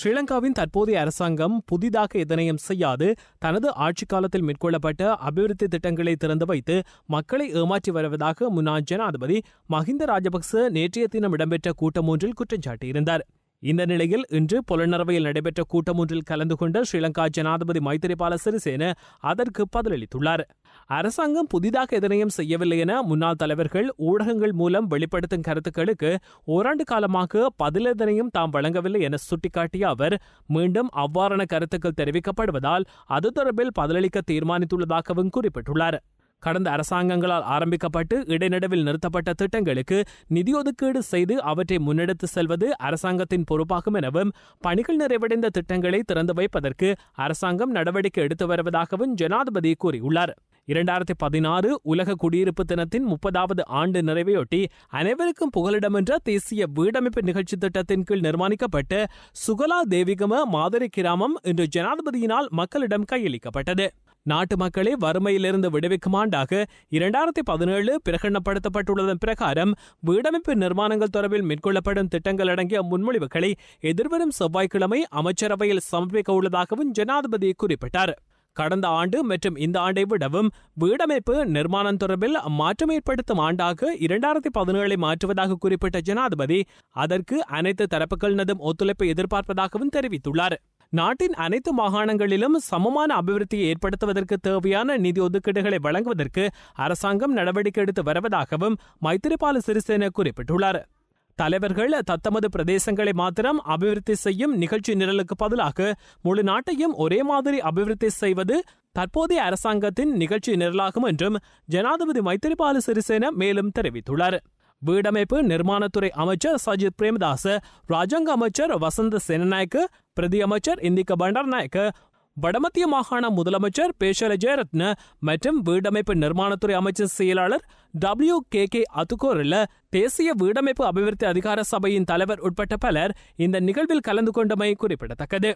ஸ்ரீலங்காவின் தற்போதைய அரசாங்கம் புதிதாக எதனையும் செய்யாது தனது ஆட்சிக் காலத்தில் மேற்கொள்ளப்பட்ட அபிவிருத்தி திட்டங்களை திறந்து வைத்து மக்களை ஏமாற்றி வருவதாக முன்னாள் ஜனாதிபதி மஹிந்த ராஜபக்ச நேற்றைய தினம் இடம்பெற்ற கூட்டம் ஒன்றில் குற்றம் சாட்டியிருந்தார் இந்த நிலையில் இன்று புலனரவையில் நடைபெற்ற கூட்டம் ஒன்றில் கலந்து கொண்ட ஸ்ரீலங்கா ஜனாதிபதி மைத்திரிபால சிறிசேன அதற்கு பதிலளித்துள்ளார் அரசாங்கம் புதிதாக எதனையும் செய்யவில்லை என முன்னாள் தலைவர்கள் ஊடகங்கள் மூலம் வெளிப்படுத்தும் கருத்துக்களுக்கு ஓராண்டு காலமாக பதிலெதனையும் தாம் வழங்கவில்லை என சுட்டிக்காட்டிய அவர் மீண்டும் அவ்வாறான கருத்துக்கள் தெரிவிக்கப்படுவதால் அது தொடர்பில் பதிலளிக்க தீர்மானித்துள்ளதாகவும் குறிப்பிட்டுள்ளார் கடந்த அரசாங்கங்களால் ஆரம்பிக்கப்பட்டு இடைநடுவில் நிறுத்தப்பட்ட திட்டங்களுக்கு நிதியொதுக்கீடு செய்து அவற்றை முன்னெடுத்து செல்வது அரசாங்கத்தின் பொறுப்பாகும் எனவும் பணிகள் நிறைவடைந்த திட்டங்களை திறந்து வைப்பதற்கு அரசாங்கம் நடவடிக்கை எடுத்து வருவதாகவும் ஜனாதிபதி கூறியுள்ளார் இரண்டாயிரத்தி பதினாறு உலக குடியிருப்பு தினத்தின் முப்பதாவது ஆண்டு நிறைவையொட்டி அனைவருக்கும் புகலிடம் என்ற தேசிய வீடமைப்பு நிகழ்ச்சி திட்டத்தின் கீழ் நிர்மாணிக்கப்பட்ட சுகலா தேவிகம மாதிரி கிராமம் இன்று ஜனாதிபதியினால் மக்களிடம் கையளிக்கப்பட்டது நாட்டு மக்களை வறுமையிலிருந்து விடுவிக்குமாண்டாக இரண்டாயிரத்தி பதினேழு பிரகடனப்படுத்தப்பட்டுள்ளதன் பிரகாரம் வீடமைப்பு நிர்மாணங்கள் தொடர்பில் மேற்கொள்ளப்படும் திட்டங்கள் அடங்கிய முன்மொழிவுகளை எதிர்வரும் செவ்வாய்க்கிழமை அமைச்சரவையில் சமர்ப்பிக்க உள்ளதாகவும் ஜனாதிபதி குறிப்பிட்டார் கடந்த ஆண்டு மற்றும் இந்த ஆண்டை விடவும் வீடமைப்பு நிர்மாணம் தொடர்பில் மாற்றம் ஏற்படுத்தும் ஆண்டாக இரண்டாயிரத்தி பதினேழை மாற்றுவதாக குறிப்பிட்ட ஜனாதிபதி அதற்கு அனைத்து தரப்புகளினதும் ஒத்துழைப்பை எதிர்பார்ப்பதாகவும் தெரிவித்துள்ளார் நாட்டின் அனைத்து மாகாணங்களிலும் சமமான அபிவிருத்தியை ஏற்படுத்துவதற்கு தேவையான நிதி ஒதுக்கீடுகளை வழங்குவதற்கு அரசாங்கம் நடவடிக்கை எடுத்து வருவதாகவும் மைத்திரிபால சிறிசேன குறிப்பிட்டுள்ளார் தலைவர்கள் தத்தமது பிரதேசங்களை மாத்திரம் அபிவிருத்தி செய்யும் நிகழ்ச்சி நிரலுக்கு பதிலாக முழு நாட்டையும் ஒரே மாதிரி அபிவிருத்தி செய்வது தற்போதைய அரசாங்கத்தின் நிகழ்ச்சி நிரலாகும் என்றும் ஜனாதிபதி மைத்திரிபால சிறிசேன மேலும் தெரிவித்துள்ளார் வீடமைப்பு நிர்மாணத்துறை அமைச்சர் சஜித் பிரேமதாச ராஜாங்க அமைச்சர் வசந்த சேனநாயக்கு பிரதி அமைச்சர் இந்திக்க நாயக்க வடமத்திய மாகாண முதலமைச்சர் பேஷல ஜெயரத்ன மற்றும் வீடமைப்பு நிர்மாணத்துறை அமைச்சர் செயலாளர் டபிள்யூ கே கே அதுகோரில் தேசிய வீடமைப்பு அபிவிருத்தி அதிகார சபையின் தலைவர் உட்பட்ட பலர் இந்த நிகழ்வில் கலந்து கொண்டமை குறிப்பிடத்தக்கது